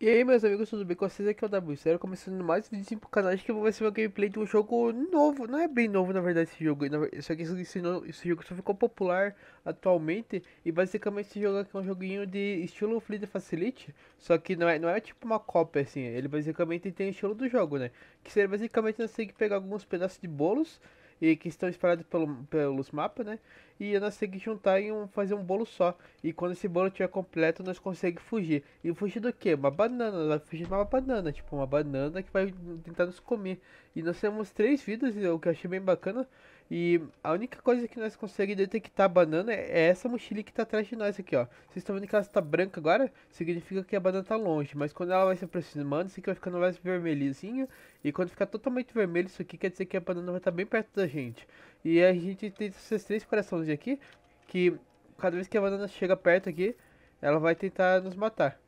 E aí meus amigos, tudo bem com vocês? Aqui é o w estou começando mais um vídeo pro canal, acho que vai ser uma gameplay de um jogo novo, não é bem novo na verdade esse jogo, só que esse, esse, jogo só ficou popular atualmente, e basicamente esse jogo aqui é um joguinho de estilo Fleet Facility, só que não é, não é tipo uma cópia assim, ele basicamente tem o estilo do jogo, né, que seria basicamente você tem que pegar alguns pedaços de bolos, e que estão espalhados pelo, pelos mapas, né? E nós temos que juntar e um, fazer um bolo só. E quando esse bolo estiver completo, nós conseguimos fugir. E fugir do que? Uma banana. Nós fugir de uma banana. Tipo, uma banana que vai tentar nos comer. E nós temos três vidas, o que eu achei bem bacana. E a única coisa que nós conseguimos detectar a banana é, é essa mochila que tá atrás de nós aqui, ó. Vocês estão vendo que ela tá branca agora? Significa que a banana tá longe. Mas quando ela vai se aproximando, isso aqui vai ficando mais vermelhinho. E quando ficar totalmente vermelho, isso aqui quer dizer que a banana vai estar tá bem perto da gente. E a gente tem esses três corações aqui, que cada vez que a banana chega perto aqui, ela vai tentar nos matar.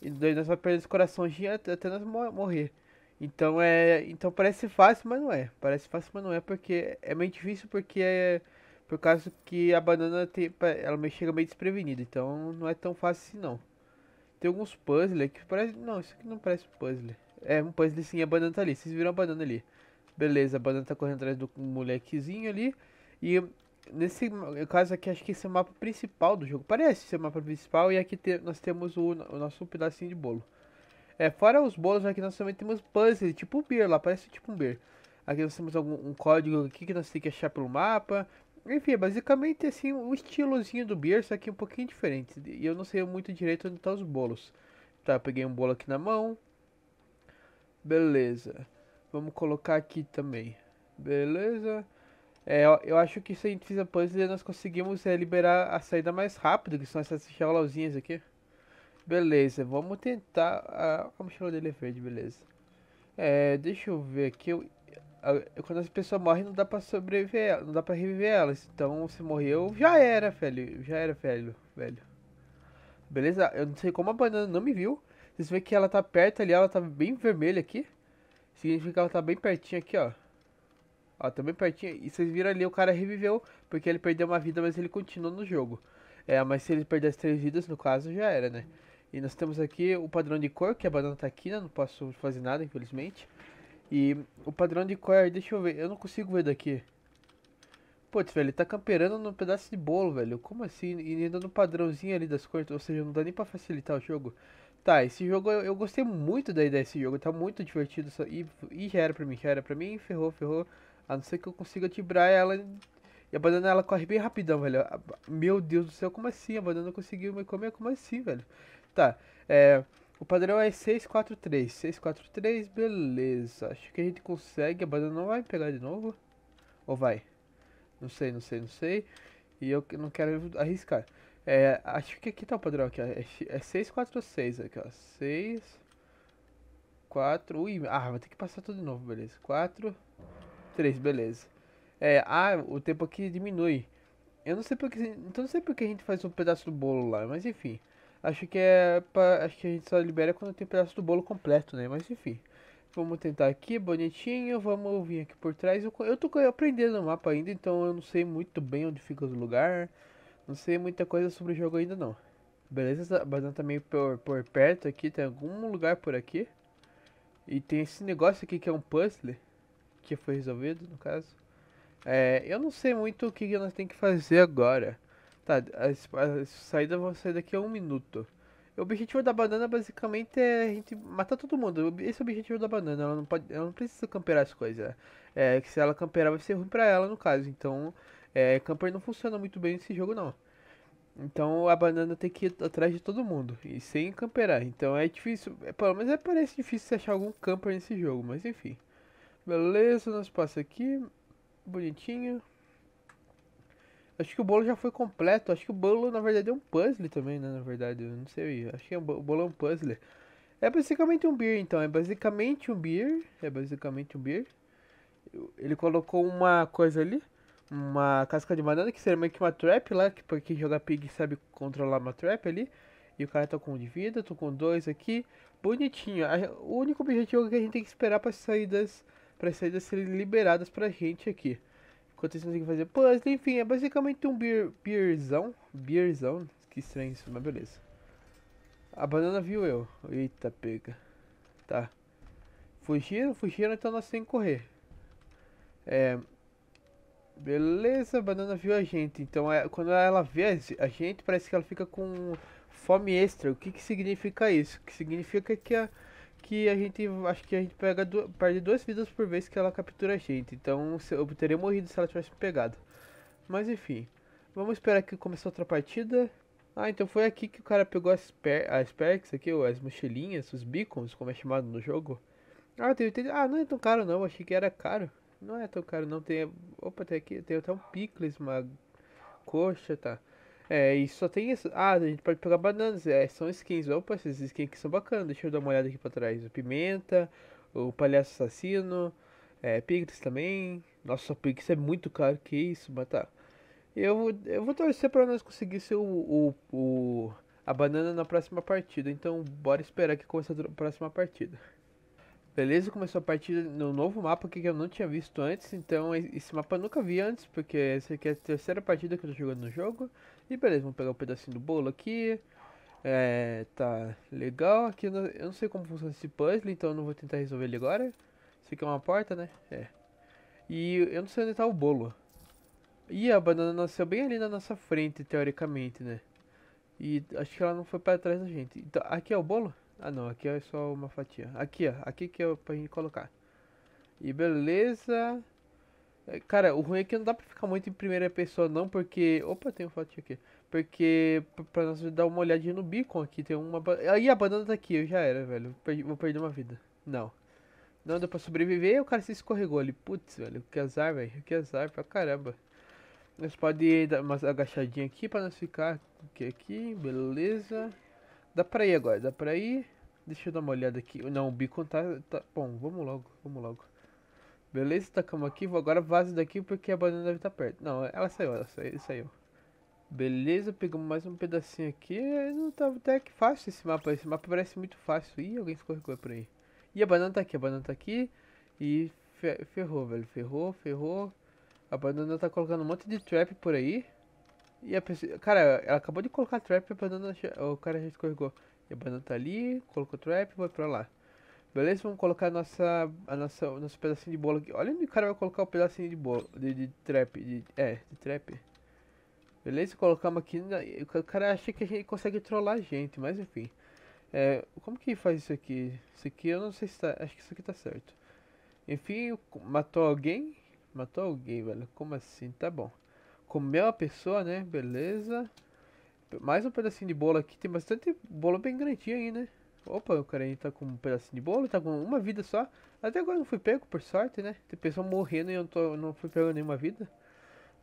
E daí nós vamos perder os corações até nós morrer. Então é, então parece fácil, mas não é. Parece fácil, mas não é porque é meio difícil porque é por causa que a banana tem, ela chega meio desprevenida, então não é tão fácil assim não. Tem alguns puzzles que parece, não, isso aqui não parece puzzle. É um puzzle sim, a banana tá ali. Vocês viram a banana ali? Beleza, a banana tá correndo atrás do molequezinho ali e nesse caso aqui, acho que esse é o mapa principal do jogo. Parece ser o mapa principal. E aqui te, nós temos o, o, nosso pedacinho de bolo. É, fora os bolos, aqui nós também temos puzzle, tipo um beer lá, parece tipo um beer. Aqui nós temos algum um código aqui que nós temos que achar pelo mapa. Enfim, é basicamente assim o estilozinho do beer, só que um pouquinho diferente. E eu não sei muito direito onde estão tá os bolos. Tá, peguei um bolo aqui na mão. Beleza. Vamos colocar aqui também. Beleza. É, eu, eu acho que se a gente fizer puzzle, nós conseguimos é, liberar a saída mais rápido que são essas jaulazinhas aqui. Beleza, vamos tentar. A, a mochila dele é verde, beleza. É, deixa eu ver aqui. Eu, a, quando as pessoas morrem, não dá pra sobreviver, não dá pra reviver elas. Então, se morreu, já era, velho. Já era, velho. velho. Beleza? Eu não sei como a banana não me viu. Vocês veem que ela tá perto ali, ela tá bem vermelha aqui. Significa que ela tá bem pertinho aqui, ó. Ó, tá bem pertinho. E vocês viram ali, o cara reviveu, porque ele perdeu uma vida, mas ele continua no jogo. É, mas se ele perder as três vidas, no caso, já era, né? E nós temos aqui o padrão de cor, que é a banana tá aqui, né? Não posso fazer nada, infelizmente. E o padrão de cor, deixa eu ver, eu não consigo ver daqui. Putz, velho, ele tá camperando num pedaço de bolo, velho. Como assim? E ainda no padrãozinho ali das cores, ou seja, não dá nem pra facilitar o jogo. Tá, esse jogo, eu, eu gostei muito da ideia desse jogo, tá muito divertido. Só, e, e já era pra mim, já era pra mim, ferrou, ferrou. A não ser que eu consiga tibrar ela e a banana ela corre bem rapidão, velho. Meu Deus do céu, como assim? A banana conseguiu me comer? Como assim, velho? Tá, é, o padrão é 643. 643, beleza. Acho que a gente consegue. A banana não vai pegar de novo. Ou vai? Não sei, não sei, não sei. E eu não quero arriscar. É, acho que aqui tá o padrão aqui, ó. É, é 646 aqui, ó. 6, 4. Ui, ah, vai ter que passar tudo de novo, beleza. 4, 3, beleza. É, ah, o tempo aqui diminui. Eu não sei porque. Então não sei porque a gente faz um pedaço do bolo lá, mas enfim. Acho que é pra, acho que a gente só libera quando tem pedaço do bolo completo, né? Mas enfim. Vamos tentar aqui, bonitinho. Vamos vir aqui por trás. Eu, eu tô aprendendo o mapa ainda, então eu não sei muito bem onde fica o lugar. Não sei muita coisa sobre o jogo ainda não. Beleza, banana tá, tá meio por, por perto aqui. Tem algum lugar por aqui. E tem esse negócio aqui que é um puzzle. Que foi resolvido, no caso. É, eu não sei muito o que nós temos que fazer agora. Tá, a, saída vai sair daqui a um minuto. O objetivo da banana basicamente é a gente matar todo mundo. Esse é o objetivo da banana. Ela não, pode, ela não precisa camperar as coisas. É que se ela camperar vai ser ruim pra ela no caso. Então, é, camper não funciona muito bem nesse jogo não. Então a banana tem que ir atrás de todo mundo. E sem camperar. Então é difícil. É, pelo menos é, parece difícil achar algum camper nesse jogo. Mas enfim. Beleza, nós passa aqui. Bonitinho. Acho que o bolo já foi completo. Acho que o bolo, na verdade, é um puzzle também, né? Na verdade, eu não sei. Acho que é um, o bolo é um puzzle. É basicamente um beer, então. É basicamente um beer. É basicamente um beer. Ele colocou uma coisa ali. Uma casca de banana, que seria meio que uma trap lá. Que pra quem joga pig sabe controlar uma trap ali. E o cara tá com um de vida, tô com dois aqui. Bonitinho. O único objetivo é que a gente tem que esperar pra saídas. Pra saídas serem liberadas pra gente aqui. Enquanto isso, não tem que fazer puzzle. Enfim, é basicamente um beer, beerzão. Beerzão. Que estranho isso, mas beleza. A banana viu eu. Eita, pega. Tá. Fugiram, fugiram, então nós temos que correr. É. Beleza, a banana viu a gente. Então, é, quando ela vê a gente, parece que ela fica com fome extra. O que, que significa isso? que significa que a que a gente acho que a gente pega perde duas vidas por vez que ela captura a gente. Então eu teria morrido se ela tivesse pegado. Mas enfim, vamos esperar que comece outra partida. Ah, então foi aqui que o cara pegou as, per as perks aqui, ou as mochilinhas, os beacons, como é chamado no jogo. Ah, tem 80... Ah, não é tão caro não, achei que era caro. Não é tão caro não, tem... Opa, tem aqui, tem até um picles, uma coxa, tá. É, e só tem isso. Ah, a gente pode pegar bananas. É, são skins. Opa, esses skins aqui são bacanas. Deixa eu dar uma olhada aqui pra trás. O Pimenta, o Palhaço Assassino, é, Pigs também. Nossa, o Pigs é muito caro, que isso, mas tá. Eu, eu vou torcer pra nós conseguir o, o, o, a banana na próxima partida. Então, bora esperar que começa a próxima partida. Beleza, começou a partida no novo mapa que eu não tinha visto antes, então esse mapa eu nunca vi antes, porque essa aqui é a terceira partida que eu tô jogando no jogo. E beleza, vamos pegar um pedacinho do bolo aqui. É, tá legal, aqui eu não, eu não sei como funciona esse puzzle, então eu não vou tentar resolver ele agora. Isso aqui é uma porta, né? É. E eu não sei onde tá o bolo. E a banana nasceu bem ali na nossa frente, teoricamente, né? E acho que ela não foi pra trás da gente. Então, aqui é o bolo? Ah não, aqui é só uma fatia. Aqui, ó. Aqui que é pra gente colocar. E beleza. É, cara, o ruim é que não dá pra ficar muito em primeira pessoa não, porque... Opa, tem um fatia aqui. Porque pra nós dar uma olhadinha no beacon aqui, tem uma... Aí a banana tá aqui, eu já era, velho. vou perder uma vida. Não. Não deu pra sobreviver e o cara se escorregou ali. Putz, velho, que azar, velho. Que azar pra caramba. Nós pode dar umas agachadinhas aqui pra nós ficar aqui, aqui. Beleza. Dá pra ir agora, dá pra ir. Deixa eu dar uma olhada aqui. Não, o beacon tá, tá... Bom, vamos logo, vamos logo. Beleza, tacamos aqui. Vou agora vazar daqui porque a banana deve estar tá perto. Não, ela saiu, ela saiu, saiu. Beleza, pegamos mais um pedacinho aqui. Não tá até que fácil esse mapa. Esse mapa parece muito fácil. Ih, alguém escorregou por aí. E a banana tá aqui, a banana tá aqui. E ferrou, velho. Ferrou, ferrou. A banana tá colocando um monte de trap por aí. E a pessoa... Cara, ela acabou de colocar trap e a banana... O cara já escorregou a banana tá ali, colocou trap, vai pra lá. Beleza? Vamos colocar a nossa, a nossa, nosso pedacinho de bolo aqui. Olha onde o cara vai colocar o pedacinho de bolo, de, de trap, de, é, de trap. Beleza? Colocamos aqui, na, né, o cara acha que a gente consegue trollar a gente, mas enfim. É, como que faz isso aqui? Isso aqui eu não sei se tá, acho que isso aqui tá certo. Enfim, matou alguém? Matou alguém, velho. Como assim? Tá bom. Comeu a pessoa, né? Beleza mais um pedacinho de bolo aqui. Tem bastante bolo bem grandinho aí, né? Opa, o cara aí tá com um pedacinho de bolo, tá com uma vida só. Até agora não fui pego, por sorte, né? Tem pessoa morrendo e eu não, tô, não fui pego nenhuma vida.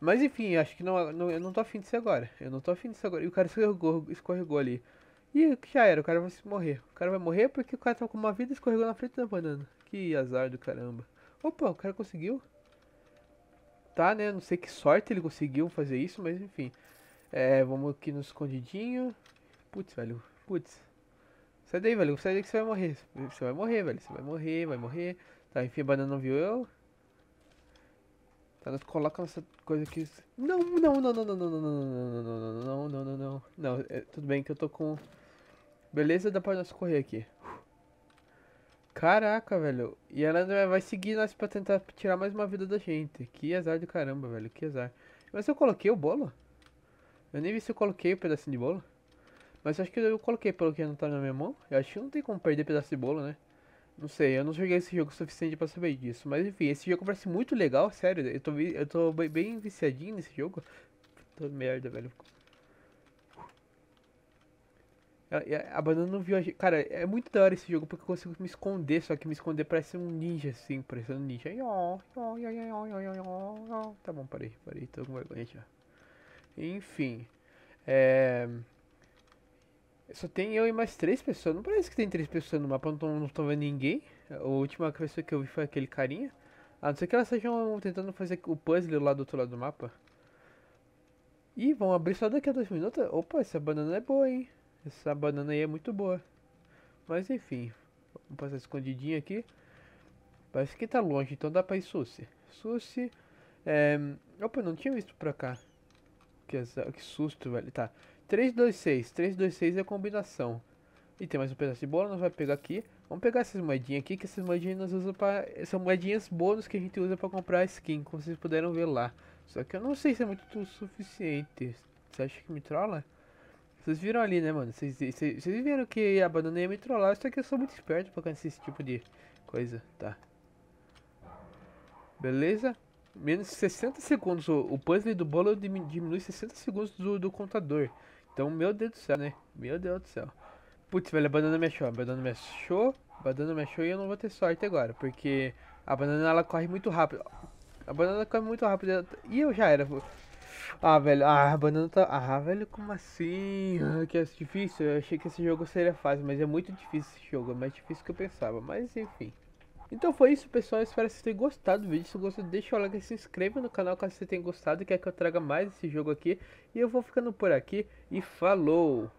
Mas enfim, acho que não, não, eu não tô afim de ser agora. Eu não tô afim de ser agora. E o cara escorregou, escorregou ali. E já era, o cara vai morrer. O cara vai morrer porque o cara tá com uma vida e escorregou na frente da banana. Que azar do caramba. Opa, o cara conseguiu. Tá, né? Não sei que sorte ele conseguiu fazer isso, mas enfim. É, vamos aqui no escondidinho. Putz, velho. Putz. Sai daí, velho. Sai daí que você vai morrer. Você vai morrer, velho. Você vai morrer, vai morrer. Tá, enfim, a banana não viu eu. Tá, nós coloca essa coisa aqui. Não, não, não, não, não, não, não, não, não, não, não, não, não, não, não. É, tudo bem que eu tô com... Beleza, dá pra nós correr aqui. Caraca, velho. E ela vai seguir nós pra tentar tirar mais uma vida da gente. Que azar do caramba, velho. Que azar. Mas eu coloquei o bolo? Eu nem vi se eu coloquei o um pedacinho de bolo. Mas acho que eu coloquei pelo que não tá na minha mão. Eu acho que não tem como perder pedaço de bolo, né? Não sei, eu não joguei esse jogo o suficiente para saber disso. Mas enfim, esse jogo parece muito legal, sério. Eu tô, eu tô bem viciadinho nesse jogo. Tô merda, velho. Abandonando banana viu a gente. Cara, é muito da hora esse jogo porque eu consigo me esconder, só que me esconder parece um ninja, assim, parecendo um ninja. Tá bom, parei, parei, tô com vergonha já. Enfim. É... Só tem eu e mais três pessoas. Não parece que tem três pessoas no mapa, não estão vendo ninguém. A última pessoa que eu vi foi aquele carinha. A não ser que elas estejam tentando fazer o puzzle lá do outro lado do mapa. Ih, vão abrir só daqui a dois minutos. Opa, essa banana é boa, hein? Essa banana aí é muito boa. Mas enfim, vamos passar escondidinho aqui. Parece que tá longe, então dá pra ir suce. Suce. É... Opa, não tinha visto pra cá. Que, é que susto, velho. Tá. 3, 2, 6. 3, 2, 6 é a combinação. E tem mais um pedaço de bola, nós vamos pegar aqui. Vamos pegar essas moedinhas aqui, que essas moedinhas nós usamos pra... São moedinhas bônus que a gente usa pra comprar skin, como vocês puderam ver lá. Só que eu não sei se é muito suficiente. Você acha que me trola? Vocês viram ali, né, mano? Vocês, vocês viram que a banana ia me trollar, só que eu sou muito esperto pra conhecer esse tipo de coisa. Tá. Beleza? menos 60 segundos. O, o puzzle do bolo diminui 60 segundos do, do contador. Então, meu Deus do céu, né? Meu Deus do céu. Putz, velho, a banana me achou. A banana me achou. A banana me achou e eu não vou ter sorte agora. Porque a banana ela corre muito rápido. A banana corre muito rápido. Tá, e eu já era. Ah, velho. Ah, a banana tá. Ah, velho, como assim? Ah, que é difícil. Eu achei que esse jogo seria fácil, mas é muito difícil esse jogo. É mais difícil que eu pensava. Mas enfim. Então foi isso, pessoal. Eu espero que vocês tenham gostado do vídeo. Se gostou, deixa o like e se inscreva no canal caso você tenha gostado e quer que eu traga mais esse jogo aqui. E eu vou ficando por aqui e falou!